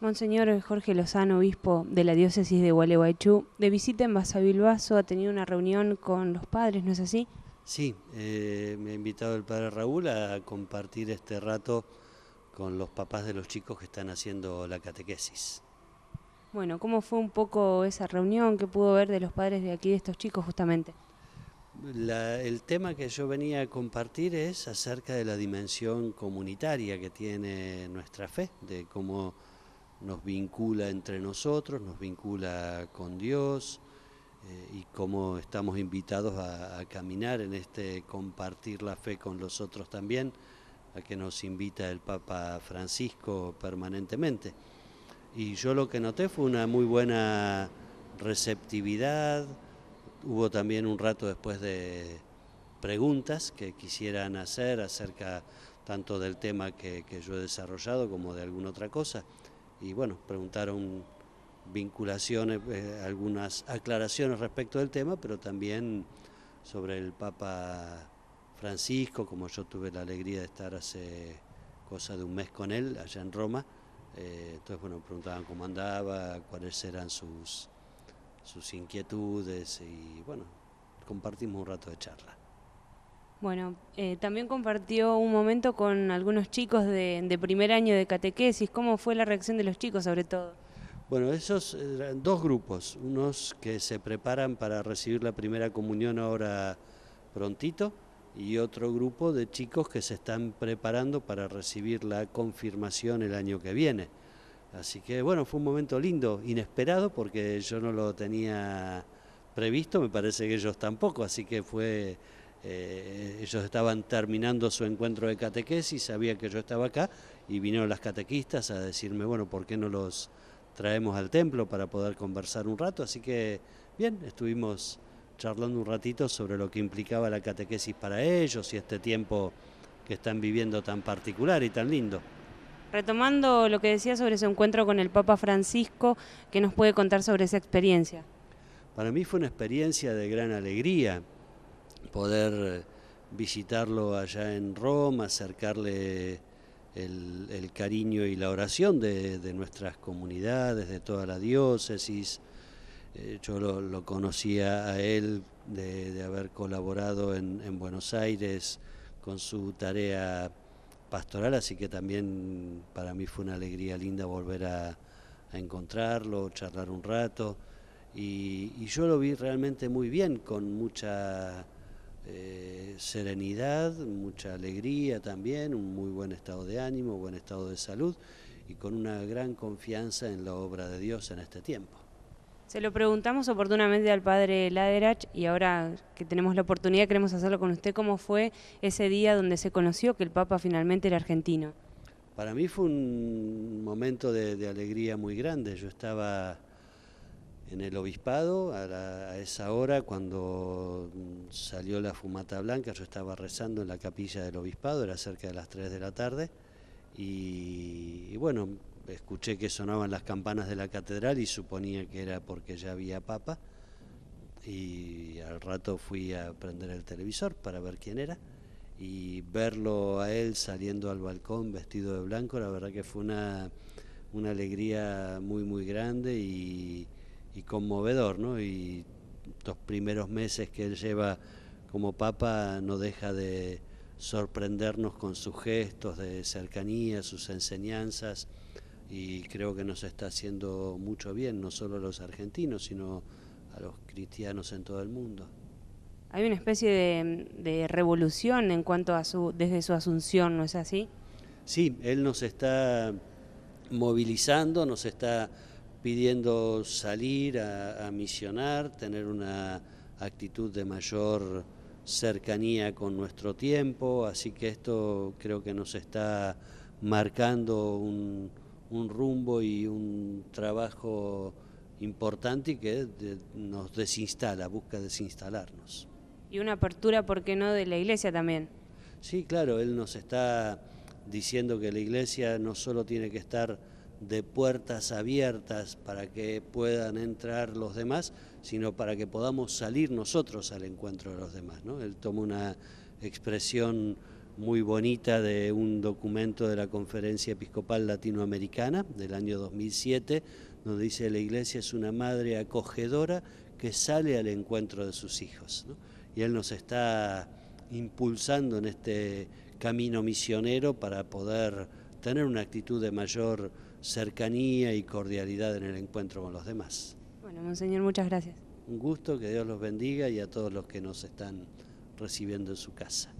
Monseñor Jorge Lozano, obispo de la diócesis de Gualeguaychú, de visita en Basavilbaso, ha tenido una reunión con los padres, ¿no es así? Sí, eh, me ha invitado el padre Raúl a compartir este rato con los papás de los chicos que están haciendo la catequesis. Bueno, ¿cómo fue un poco esa reunión que pudo ver de los padres de aquí, de estos chicos justamente? el tema que yo venía a compartir es acerca de la dimensión comunitaria que tiene nuestra fe, de cómo nos vincula entre nosotros, nos vincula con Dios eh, y cómo estamos invitados a, caminar en este compartir la fe con los otros también, a que nos invita el Papa Francisco permanentemente. Y yo lo que noté fue una muy buena receptividad, hubo también un rato después de preguntas que quisieran hacer acerca tanto del tema que yo he desarrollado como de alguna otra cosa y bueno, preguntaron vinculaciones, eh, algunas aclaraciones respecto del tema, pero también sobre el Papa Francisco, como yo tuve la alegría de estar hace cosa de un mes con él allá en Roma. Eh, entonces, bueno, preguntaban cómo andaba, cuáles eran sus, sus inquietudes y bueno, compartimos un rato de charla. Bueno, eh, también compartió un momento con algunos chicos de, primer año de catequesis. ¿Cómo fue la reacción de los chicos sobre todo? Bueno, esos eh, dos grupos, unos que se preparan para recibir la primera comunión ahora prontito y otro grupo de chicos que se están preparando para recibir la confirmación el año que viene. Así que bueno, fue un momento lindo, inesperado, porque yo no lo tenía previsto, me parece que ellos tampoco, así que fue eh, ellos estaban terminando su encuentro de catequesis, sabía que yo estaba acá y vinieron las catequistas a decirme, bueno, ¿por qué no los traemos al templo para poder conversar un rato? Así que, bien, estuvimos charlando un ratito sobre lo que implicaba la catequesis para ellos y este tiempo que están viviendo tan particular y tan lindo. Retomando lo que decía sobre su encuentro con el Papa Francisco, ¿qué nos puede contar sobre esa experiencia? Para mí fue una experiencia de gran alegría poder eh, visitarlo allá en Roma, acercarle el, cariño y la oración de, nuestras comunidades, de toda la diócesis. Eh, yo lo, conocía a él de, haber colaborado en, Buenos Aires con su tarea pastoral, así que también para mí fue una alegría linda volver a, encontrarlo, charlar un rato. Y, y yo lo vi realmente muy bien, con mucha eh, serenidad, mucha alegría también, un muy buen estado de ánimo, buen estado de salud y con una gran confianza en la obra de Dios en este tiempo. Se lo preguntamos oportunamente al padre Laderach y ahora que tenemos la oportunidad queremos hacerlo con usted. ¿Cómo fue ese día donde se conoció que el Papa finalmente era argentino? Para mí fue un momento de, de alegría muy grande. Yo estaba en el obispado, a, esa hora cuando mm, salió la fumata blanca, yo estaba rezando en la capilla del obispado, era cerca de las 3 de la tarde, y, bueno, escuché que sonaban las campanas de la catedral y suponía que era porque ya había papa, y al rato fui a prender el televisor para ver quién era, y verlo a él saliendo al balcón vestido de blanco, la verdad que fue una, una alegría muy, muy grande y y conmovedor, ¿no? Y estos primeros meses que él lleva como papa no deja de sorprendernos con sus gestos de cercanía, sus enseñanzas, y creo que nos está haciendo mucho bien, no solo a los argentinos, sino a los cristianos en todo el mundo. Hay una especie de, de revolución en cuanto a su, desde su asunción, ¿no es así? Sí, él nos está movilizando, nos está pidiendo salir a, misionar, tener una actitud de mayor cercanía con nuestro tiempo, así que esto creo que nos está marcando un, rumbo y un trabajo importante y que nos desinstala, busca desinstalarnos. Y una apertura, ¿por qué no?, de la iglesia también. Sí, claro, él nos está diciendo que la iglesia no solo tiene que estar de puertas abiertas para que puedan entrar los demás, sino para que podamos salir nosotros al encuentro de los demás. ¿no? Él toma una expresión muy bonita de un documento de la Conferencia Episcopal Latinoamericana del año 2007, donde dice la iglesia es una madre acogedora que sale al encuentro de sus hijos. Y él nos está impulsando en este camino misionero para poder tener una actitud de mayor cercanía y cordialidad en el encuentro con los demás. Bueno, Monseñor, muchas gracias. Un gusto, que Dios los bendiga y a todos los que nos están recibiendo en su casa.